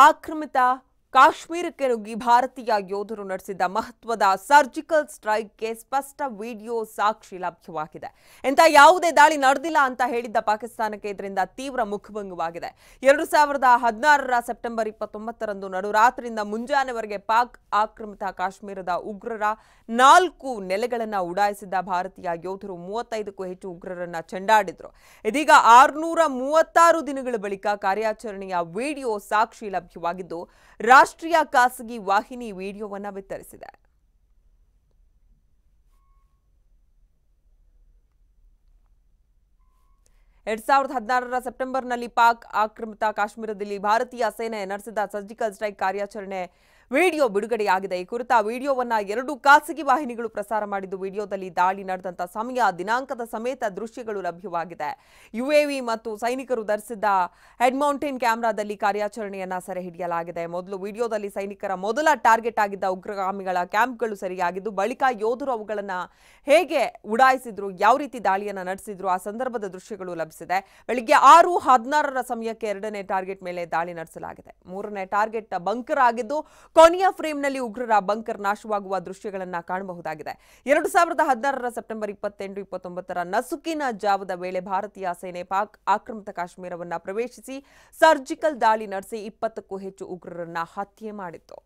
आक्रमता ಕಾಶ್ಮೀರಕ್ಕೆ ನುಗ್ಗಿ ಭಾರತೀಯ ಯೋಧರು ನಡೆಸಿದ ಮಹತ್ವದ ಸರ್ಜಿಕಲ್ ಸ್ಟ್ರೈಕ್ಗೆ ಸ್ಪಷ್ಟ ವಿಡಿಯೋ ಸಾಕ್ಷಿ ಲಭ್ಯವಾಗಿದೆ ಎಂತ ಯಾವುದೇ ದಾಳಿ ನಡೆದಿಲ್ಲ ಅಂತ ಹೇಳಿದ್ದ ಪಾಕಿಸ್ತಾನಕ್ಕೆ ಇದರಿಂದ ತೀವ್ರ ಮುಖಭಂಗವಾಗಿದೆ ಎರಡು ಸಾವಿರದ ಹದಿನಾರರ ಸೆಪ್ಟೆಂಬರ್ ಇಪ್ಪತ್ತೊಂಬತ್ತರಂದು ನಡುರಾತ್ರಿಯಿಂದ ಮುಂಜಾನೆವರೆಗೆ ಪಾಕ್ ಆಕ್ರಮಿತ ಕಾಶ್ಮೀರದ ಉಗ್ರರ ನಾಲ್ಕು ನೆಲೆಗಳನ್ನು ಉಡಾಯಿಸಿದ್ದ ಭಾರತೀಯ ಯೋಧರು ಮೂವತ್ತೈದಕ್ಕೂ ಹೆಚ್ಚು ಉಗ್ರರನ್ನ ಚೆಂಡಾಡಿದ್ರು ಇದೀಗ ಆರುನೂರ ಮೂವತ್ತಾರು ದಿನಗಳ ಬಳಿಕ ಕಾರ್ಯಾಚರಣೆಯ ವಿಡಿಯೋ ಸಾಕ್ಷಿ ಲಭ್ಯವಾಗಿದ್ದು ಆಸ್ಟ್ರಿಯಾ ಕಾಸಿಗಿ ವಾಹಿನಿ ವಿಡಿಯೋವನ್ನು ವಿತರಿಸಿದೆ 2016 ರ ಸೆಪ್ಟೆಂಬರ್ ನಲ್ಲಿ ಪಾಕ್ ಆಕ್ರಮಣ ಕಾಶ್ಮೀರದಲ್ಲಿ ಭಾರತೀಯ ಸೇನೆ ನಡೆಸಿದ ಸರ್ಜಿಕಲ್ ಸ್ಟ್ರೈಕ್ ಕಾರ್ಯಾಚರಣೆ ವಿಡಿಯೋ ಬಿಡುಗಡೆಯಾಗಿದೆ ಈ ಕುರಿತ ವಿಡಿಯೋವನ್ನ ಎರಡು ಖಾಸಗಿ ವಾಹಿನಿಗಳು ಪ್ರಸಾರ ಮಾಡಿದ್ದು ವಿಡಿಯೋದಲ್ಲಿ ದಾಳಿ ನಡೆದಂತ ಸಮಯ ದಿನಾಂಕದ ಸಮೇತ ದೃಶ್ಯಗಳು ಲಭ್ಯವಾಗಿದೆ ಯುಎವಿ ಮತ್ತು ಸೈನಿಕರು ಧರಿಸಿದ್ದ ಹೆಡ್ ಮೌಂಟೇನ್ ಕ್ಯಾಮೆರಾದಲ್ಲಿ ಕಾರ್ಯಾಚರಣೆಯನ್ನ ಸೆರೆ ಹಿಡಿಯಲಾಗಿದೆ ಮೊದಲು ವಿಡಿಯೋದಲ್ಲಿ ಸೈನಿಕರ ಮೊದಲ ಟಾರ್ಗೆಟ್ ಆಗಿದ್ದ ಉಗ್ರಗಾಮಿಗಳ ಕ್ಯಾಂಪ್ಗಳು ಸರಿಯಾಗಿದ್ದು ಬಳಿಕ ಯೋಧರು ಅವುಗಳನ್ನ ಹೇಗೆ ಉಡಾಯಿಸಿದ್ರು ಯಾವ ರೀತಿ ದಾಳಿಯನ್ನ ನಡೆಸಿದ್ರು ಆ ಸಂದರ್ಭದ ದೃಶ್ಯಗಳು ಲಭಿಸಿದೆ ಬೆಳಿಗ್ಗೆ ಆರು ಹದಿನಾರರ ಸಮಯಕ್ಕೆ ಎರಡನೇ ಟಾರ್ಗೆಟ್ ಮೇಲೆ ದಾಳಿ ನಡೆಸಲಾಗಿದೆ ಮೂರನೇ ಟಾರ್ಗೆಟ್ ಬಂಕರ್ ಆಗಿದ್ದು ಕೊನೆಯ ಫ್ರೇಮ್ನಲ್ಲಿ ಉಗ್ರರ ಬಂಕರ್ ನಾಶವಾಗುವ ದೃಶ್ಯಗಳನ್ನು ಕಾಣಬಹುದಾಗಿದೆ ಎರಡು ಸಾವಿರದ ಹದಿನಾರರ ಸೆಪ್ಟೆಂಬರ್ ಇಪ್ಪತ್ತೆಂಟು ಇಪ್ಪತ್ತೊಂಬತ್ತರ ನಸುಕಿನ ಜಾವದ ವೇಳೆ ಭಾರತೀಯ ಸೇನೆ ಪಾಕ್ ಆಕ್ರಮಿತ ಕಾಶ್ಮೀರವನ್ನು ಪ್ರವೇಶಿಸಿ ಸರ್ಜಿಕಲ್ ದಾಳಿ ನಡೆಸಿ ಇಪ್ಪತ್ತಕ್ಕೂ ಹೆಚ್ಚು ಉಗ್ರರನ್ನ ಹತ್ಯೆ ಮಾಡಿತ್ತು